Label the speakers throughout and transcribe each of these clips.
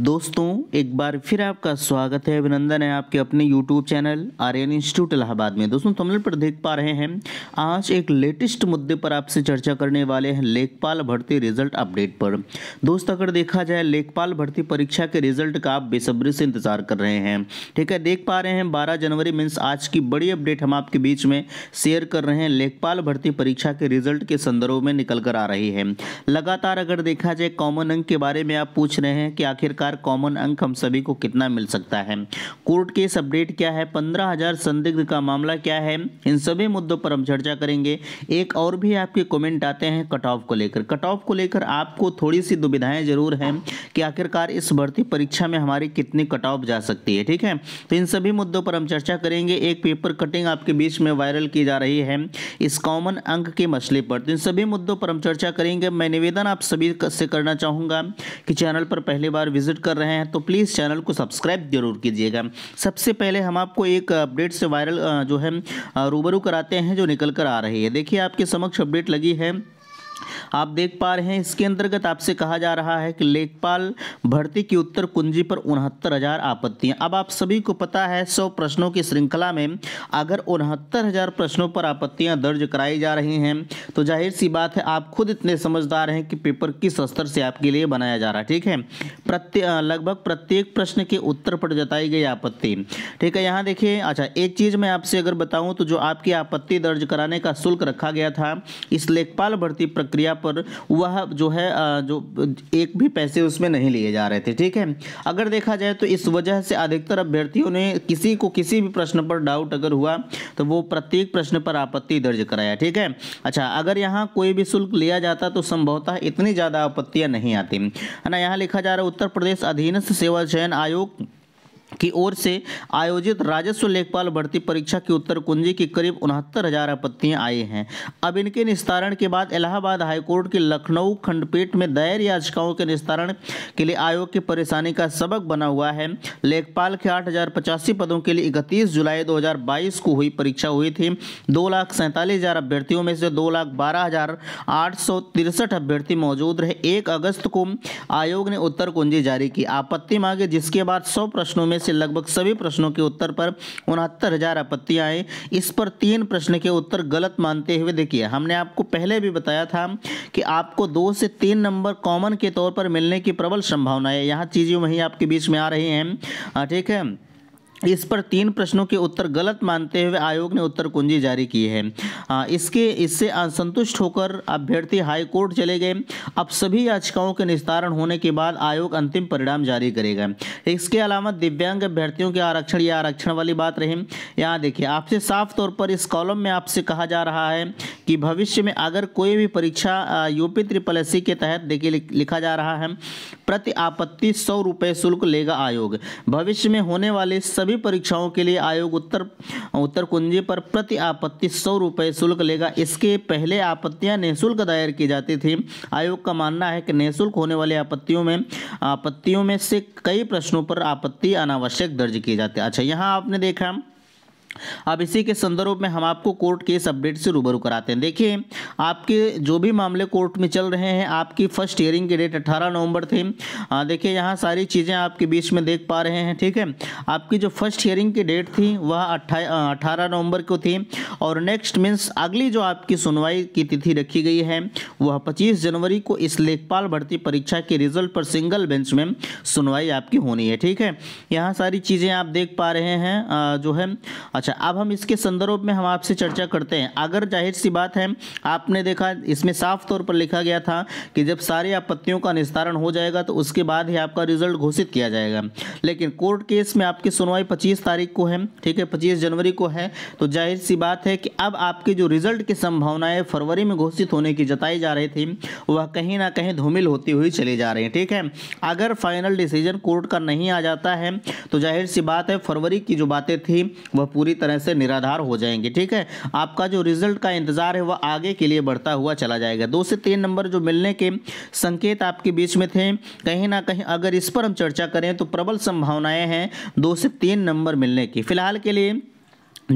Speaker 1: दोस्तों एक बार फिर आपका स्वागत है अभिनंदन है आपके अपने YouTube channel Aryan institute Allahabad में दोस्तों तमिल पर देख पा रहे हैं आज एक लेटेस्ट मुद्दे पर आपसे चर्चा करने वाले हैं लेखपाल भर्ती रिजल्ट अपडेट पर दोस्त अगर देखा जाए लेखपाल भर्ती परीक्षा के रिजल्ट का आप बेसब्री से इंतजार कर रहे हैं ठीक है देख पा रहे हैं बारह जनवरी मीन्स आज की बड़ी अपडेट हम आपके बीच में शेयर कर रहे हैं लेखपाल भर्ती परीक्षा के रिजल्ट के संदर्भ में निकल कर आ रही है लगातार अगर देखा जाए कॉमन अंक के बारे में आप पूछ रहे हैं कि आखिर आखिरकार कॉमन अंक हम सभी को कितना मिल सकता है कोर्ट केस अपडेट क्या है पंद्रह हजार संदिग्ध का मामला क्या है इन सभी मुद्दों पर हम चर्चा करेंगे एक और भी आपके कमेंट आते हैं कट ऑफ को लेकर कट ऑफ को लेकर आपको थोड़ी सी दुविधाएं जरूर हैं कि आखिरकार इस भर्ती परीक्षा में हमारी कितनी कट ऑफ जा सकती है ठीक है तो इन सभी मुद्दों पर हम चर्चा करेंगे एक पेपर कटिंग आपके बीच में वायरल की जा रही है इस कॉमन अंक के मसले पर तो इन सभी मुद्दों पर हम चर्चा करेंगे मैं निवेदन आप सभी से करना चाहूंगा कि चैनल पर पहली बार विजिट विजिट कर रहे हैं तो प्लीज़ चैनल को सब्सक्राइब जरूर कीजिएगा सबसे पहले हम आपको एक अपडेट से वायरल जो है रूबरू कराते हैं जो निकल कर आ रही है देखिए आपके समक्ष अपडेट लगी है आप देख पा रहे हैं इसके अंतर्गत आपसे कहा जा रहा है कि लेखपाल भर्ती की उत्तर कुंजी पर उनहत्तर हजार आपत्तियां अब आप सभी को पता है सौ प्रश्नों की श्रृंखला में अगर उनहत्तर हजार प्रश्नों पर आपत्तियां दर्ज कराई जा रही हैं तो जाहिर सी बात है आप खुद इतने समझदार हैं कि पेपर किस स्तर से आपके लिए बनाया जा रहा है ठीक है प्रत्येक लगभग प्रत्येक प्रश्न के उत्तर पर जताई गई आपत्ति ठीक है यहाँ देखिए अच्छा एक चीज़ मैं आपसे अगर बताऊं तो जो आपकी आपत्ति दर्ज कराने का शुल्क रखा गया था इस लेखपाल भर्ती प्रक्रिया रुपया पर वह जो है जो एक भी पैसे उसमें नहीं लिए जा रहे थे ठीक है अगर देखा जाए तो इस वजह से अधिकतर अभ्यर्थियों ने किसी को किसी भी प्रश्न पर डाउट अगर हुआ तो वो प्रत्येक प्रश्न पर आपत्ति दर्ज कराया ठीक है अच्छा अगर यहाँ कोई भी शुल्क लिया जाता तो संभवतः इतनी ज़्यादा आपत्तियाँ नहीं आती है ना यहाँ लिखा जा रहा है उत्तर प्रदेश अधीनस्थ सेवा चयन आयोग की ओर से आयोजित राजस्व लेखपाल भर्ती परीक्षा की उत्तर कुंजी की करीब उनहत्तर हजार आपत्तियां आई हैं अब इनके निस्तारण के बाद इलाहाबाद हाईकोर्ट की लखनऊ खंडपीठ में दायर याचिकाओं के निस्तारण के लिए आयोग की परेशानी का सबक बना हुआ है लेखपाल के आठ हजार पचासी पदों के लिए इकतीस जुलाई दो को हुई परीक्षा हुई थी दो लाख सैंतालीस हजार अभ्यर्थियों में से दो लाख बारह हजार आठ सौ तिरसठ अभ्यर्थी मौजूद रहे एक अगस्त को आयोग ने उत्तर कुंजी जारी की आपत्ति मांगी जिसके बाद सौ प्रश्नों में से लगभग सभी प्रश्नों के उत्तर पर उनहत्तर हज़ार आपत्तियां आई इस पर तीन प्रश्न के उत्तर गलत मानते हुए देखिए हमने आपको पहले भी बताया था कि आपको दो से तीन नंबर कॉमन के तौर पर मिलने की प्रबल संभावना है यहाँ चीज़ें वहीं आपके बीच में आ रही हैं ठीक है इस पर तीन प्रश्नों के उत्तर गलत मानते हुए आयोग ने उत्तर कुंजी जारी की है आ, इसके इससे असंतुष्ट होकर अभ्यर्थी हाई कोर्ट चले गए अब सभी याचिकाओं के निस्तारण होने के बाद आयोग अंतिम परिणाम जारी करेगा इसके अलावा दिव्यांग अभ्यर्थियों के आरक्षण या आरक्षण वाली बात रही यहाँ देखिए आपसे साफ तौर पर इस कॉलम में आपसे कहा जा रहा है कि भविष्य में अगर कोई भी परीक्षा यूपी ट्रिपल एस के तहत देखिए लिखा जा रहा है प्रति आपत्ति सौ रुपये शुल्क लेगा आयोग भविष्य में होने वाले सभी परीक्षाओं के लिए आयोग उत्तर उत्तर कुंजी पर प्रति आपत्ति सौ रुपये शुल्क लेगा इसके पहले आपत्तियां निःशुल्क दायर की जाती थी आयोग का मानना है कि निःशुल्क होने वाली आपत्तियों में आपत्तियों में से कई प्रश्नों पर आपत्ति अनावश्यक दर्ज की जाती है अच्छा यहाँ आपने देखा अब इसी के संदर्भ में हम आपको कोर्ट केस अपडेट से रूबरू कराते हैं देखिए आपके जो भी मामले कोर्ट में चल रहे हैं आपकी फर्स्ट हियरिंग की डेट 18 नवंबर थी देखिए यहाँ सारी चीज़ें आपके बीच में देख पा रहे हैं ठीक है आपकी जो फर्स्ट हियरिंग की डेट थी वह अट्ठारह नवंबर को थी और नेक्स्ट मीन्स अगली जो आपकी सुनवाई की तिथि रखी गई है वह पच्चीस जनवरी को इस लेखपाल भर्ती परीक्षा के रिजल्ट पर सिंगल बेंच में सुनवाई आपकी होनी है ठीक है यहाँ सारी चीज़ें आप देख पा रहे हैं जो है अच्छा अब हम इसके संदर्भ में हम आपसे चर्चा करते हैं अगर जाहिर सी बात है आपने देखा इसमें साफ तौर पर लिखा गया था कि जब सारी आपत्तियों का निस्तारण हो जाएगा तो उसके बाद ही आपका रिजल्ट घोषित किया जाएगा लेकिन कोर्ट केस में आपकी सुनवाई पच्चीस तारीख को है ठीक है पच्चीस जनवरी को है तो जाहिर सी बात है कि अब आपके जो रिजल्ट की संभावनाएं फरवरी में घोषित होने की जताई जा रही थी वह कहीं ना कहीं धूमिल होती हुई चली जा रही है ठीक है अगर फाइनल डिसीजन कोर्ट का नहीं आ जाता है तो जाहिर सी बात है फरवरी की जो बातें थी वह पूरी पूरी तरह से निराधार हो जाएंगे ठीक है आपका जो रिजल्ट का इंतजार है वह आगे के लिए बढ़ता हुआ चला जाएगा दो से तीन नंबर जो मिलने के संकेत आपके बीच में थे कहीं ना कहीं अगर इस पर हम चर्चा करें तो प्रबल संभावनाएं हैं दो से तीन नंबर मिलने की फिलहाल के लिए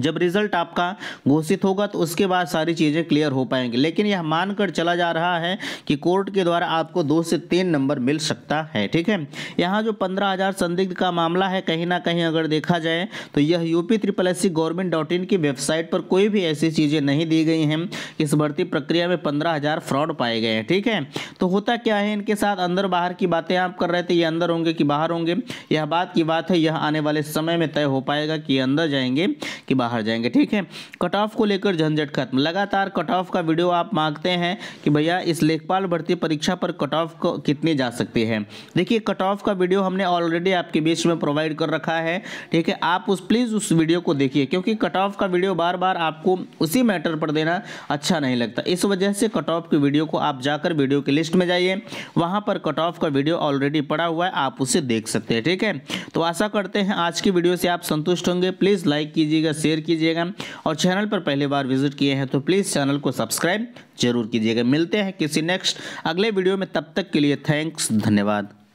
Speaker 1: जब रिजल्ट आपका घोषित होगा तो उसके बाद सारी चीज़ें क्लियर हो पाएंगी लेकिन यह मानकर चला जा रहा है कि कोर्ट के द्वारा आपको दो से तीन नंबर मिल सकता है ठीक है यहाँ जो पंद्रह हज़ार संदिग्ध का मामला है कहीं ना कहीं अगर देखा जाए तो यह UP triple S C government dot in की वेबसाइट पर कोई भी ऐसी चीज़ें नहीं दी गई हैं इस भर्ती प्रक्रिया में पंद्रह हज़ार फ्रॉड पाए गए हैं ठीक है तो होता क्या है इनके साथ अंदर बाहर की बातें आप कर रहे थे ये अंदर होंगे कि बाहर होंगे यह बात की बात है यह आने वाले समय में तय हो पाएगा कि अंदर जाएंगे कि बाहर बाहर जाएंगे ठीक है कट ऑफ को लेकर झंझट खत्म लगातार कट ऑफ का वीडियो आप मांगते हैं कि भैया इस लेखपाल भर्ती परीक्षा पर कट ऑफ कितनी जा सकती है देखिए कट ऑफ का वीडियो हमने ऑलरेडी आपके बीच में प्रोवाइड कर रखा है ठीक है आप उस प्लीज़ उस वीडियो को देखिए क्योंकि कट ऑफ का वीडियो बार बार आपको उसी मैटर पर देना अच्छा नहीं लगता इस वजह से कट ऑफ की वीडियो को आप जाकर वीडियो की लिस्ट में जाइए वहां पर कट ऑफ का वीडियो ऑलरेडी पड़ा हुआ है आप उसे देख सकते हैं ठीक है तो आशा करते हैं आज की वीडियो से आप संतुष्ट होंगे प्लीज़ लाइक कीजिएगा शेयर कीजिएगा और चैनल पर पहली बार विजिट किए हैं तो प्लीज़ चैनल को सब्सक्राइब जरूर कीजिएगा मिलते हैं किसी नेक्स्ट अगले वीडियो में तब तक के लिए थैंक्स धन्यवाद